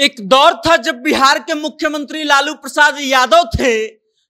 एक दौर था जब बिहार के मुख्यमंत्री लालू प्रसाद यादव थे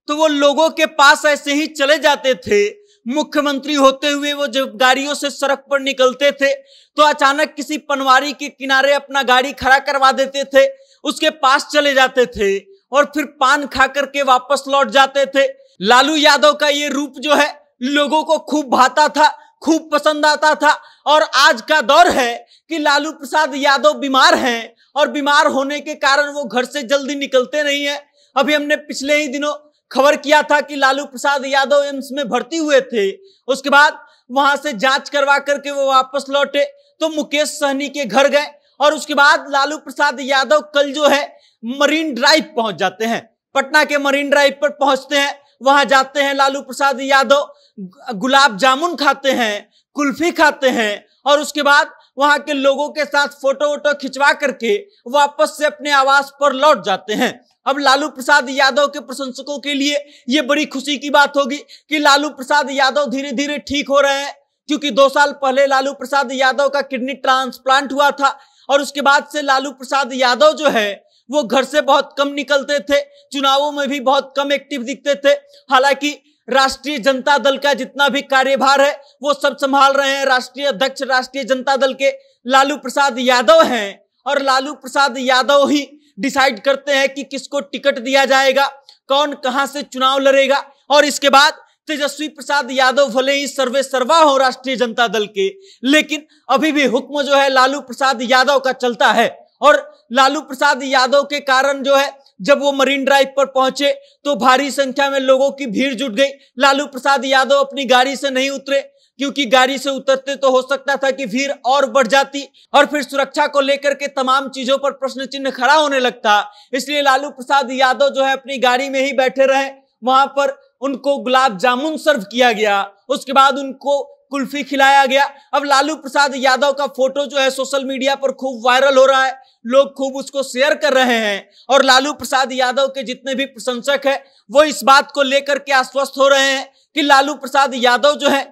तो वो लोगों के पास ऐसे ही चले जाते थे मुख्यमंत्री होते हुए वो जब गाड़ियों से सड़क पर निकलते थे तो अचानक किसी पनवारी के किनारे अपना गाड़ी खड़ा करवा देते थे उसके पास चले जाते थे और फिर पान खा करके वापस लौट जाते थे लालू यादव का ये रूप जो है लोगों को खूब भाता था खूब पसंद आता था और आज का दौर है कि लालू प्रसाद यादव बीमार हैं और बीमार होने के कारण वो घर से जल्दी निकलते नहीं है अभी हमने पिछले ही दिनों खबर किया था कि लालू प्रसाद यादव एम्स में भर्ती हुए थे उसके बाद वहां से जांच करवा करके वो वापस लौटे तो मुकेश सहनी के घर गए और उसके बाद लालू प्रसाद यादव कल जो है मरीन ड्राइव पहुंच जाते हैं पटना के मरीन ड्राइव पर पहुंचते हैं वहां जाते हैं लालू प्रसाद यादव गुलाब जामुन खाते हैं कुल्फी खाते हैं और उसके बाद वहां के लोगों के साथ फोटो वोटो खिंचवा करके वापस से अपने आवास पर लौट जाते हैं अब लालू प्रसाद यादव के प्रशंसकों के लिए ये बड़ी खुशी की बात होगी कि लालू प्रसाद यादव धीरे धीरे ठीक हो रहे हैं क्योंकि दो साल पहले लालू प्रसाद यादव का किडनी ट्रांसप्लांट हुआ था और उसके बाद से लालू प्रसाद यादव जो है वो घर से बहुत कम निकलते थे चुनावों में भी बहुत कम एक्टिव दिखते थे हालांकि राष्ट्रीय जनता दल का जितना भी कार्यभार है वो सब संभाल रहे हैं राष्ट्रीय अध्यक्ष राष्ट्रीय जनता दल के लालू प्रसाद यादव हैं और लालू प्रसाद यादव ही डिसाइड करते हैं कि किसको टिकट दिया जाएगा कौन कहां से चुनाव लड़ेगा और इसके बाद तेजस्वी प्रसाद यादव भले ही सर्वे सर्वा हो राष्ट्रीय जनता दल के लेकिन अभी भी हुक्म जो है लालू प्रसाद यादव का चलता है और लालू प्रसाद यादव के कारण जो है जब वो मरीन ड्राइव पर पहुंचे तो भारी संख्या में लोगों की भीड़ जुट गई लालू प्रसाद यादव अपनी गाड़ी से नहीं उतरे क्योंकि गाड़ी से उतरते तो हो सकता था कि भीड़ और बढ़ जाती और फिर सुरक्षा को लेकर के तमाम चीजों पर प्रश्न चिन्ह खड़ा होने लगता इसलिए लालू प्रसाद यादव जो है अपनी गाड़ी में ही बैठे रहे वहां पर उनको गुलाब जामुन सर्व किया गया उसके बाद उनको कुल्फी खिलाया गया अब लालू प्रसाद यादव का फोटो जो है सोशल मीडिया पर खूब वायरल हो रहा है लोग खूब उसको शेयर कर रहे हैं और लालू प्रसाद यादव के जितने भी प्रशंसक हैं वो इस बात को लेकर के आश्वस्त हो रहे हैं कि लालू प्रसाद यादव जो है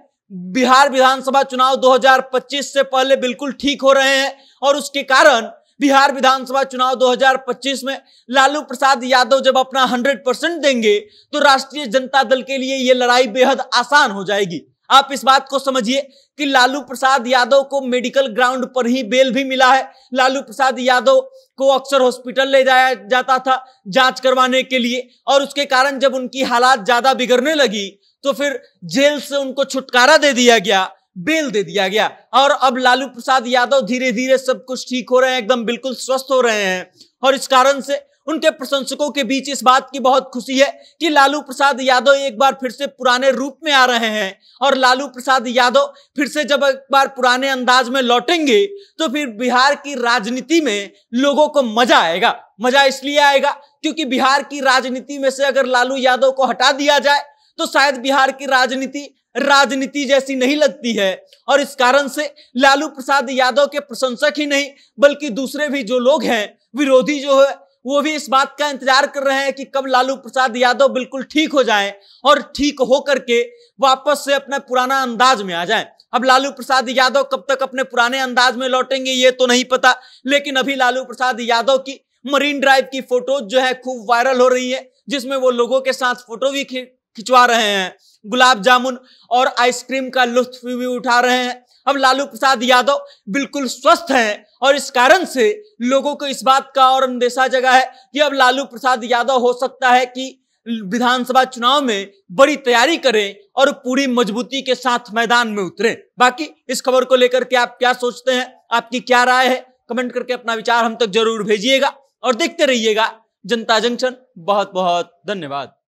बिहार विधानसभा चुनाव 2025 से पहले बिल्कुल ठीक हो रहे हैं और उसके कारण बिहार विधानसभा चुनाव 2025 में लालू प्रसाद यादव जब अपना 100 परसेंट देंगे तो राष्ट्रीय जनता दल के लिए ये लड़ाई बेहद आसान हो जाएगी आप इस बात को समझिए कि लालू प्रसाद यादव को मेडिकल ग्राउंड पर ही बेल भी मिला है लालू प्रसाद यादव को अक्सर हॉस्पिटल ले जाया जाता था जांच करवाने के लिए और उसके कारण जब उनकी हालात ज्यादा बिगड़ने लगी तो फिर जेल से उनको छुटकारा दे दिया गया बेल दे दिया गया और अब लालू प्रसाद यादव धीरे धीरे सब कुछ ठीक हो रहे हैं एकदम बिल्कुल स्वस्थ हो रहे हैं और इस कारण से उनके प्रशंसकों के बीच इस बात की बहुत खुशी है कि लालू प्रसाद यादव एक बार फिर से पुराने रूप में आ रहे हैं और लालू प्रसाद यादव फिर से जब एक बार पुराने अंदाज में लौटेंगे तो फिर बिहार की राजनीति में लोगों को मजा आएगा मजा इसलिए आएगा क्योंकि बिहार की राजनीति में से अगर लालू यादव को हटा दिया जाए तो शायद बिहार की राजनीति राजनीति जैसी नहीं लगती है और इस कारण से लालू प्रसाद यादव के प्रशंसक ही नहीं बल्कि दूसरे भी जो लोग हैं विरोधी जो है वो भी इस बात का इंतजार कर रहे हैं कि कब लालू प्रसाद यादव बिल्कुल ठीक हो जाए और ठीक होकर के वापस से अपना पुराना अंदाज में आ जाए अब लालू प्रसाद यादव कब तक अपने पुराने अंदाज में लौटेंगे ये तो नहीं पता लेकिन अभी लालू प्रसाद यादव की मरीन ड्राइव की फोटोज जो है खूब वायरल हो रही है जिसमें वो लोगों के साथ फोटो भी खिंचवा रहे हैं गुलाब जामुन और आइसक्रीम का लुत्फ भी उठा रहे हैं अब लालू प्रसाद यादव बिल्कुल स्वस्थ हैं और इस कारण से लोगों को इस बात का और अंदेशा जगा है कि अब लालू प्रसाद यादव हो सकता है कि विधानसभा चुनाव में बड़ी तैयारी करें और पूरी मजबूती के साथ मैदान में उतरें बाकी इस खबर को लेकर के आप क्या सोचते हैं आपकी क्या राय है कमेंट करके अपना विचार हम तक जरूर भेजिएगा और देखते रहिएगा जनता जंक्शन बहुत बहुत धन्यवाद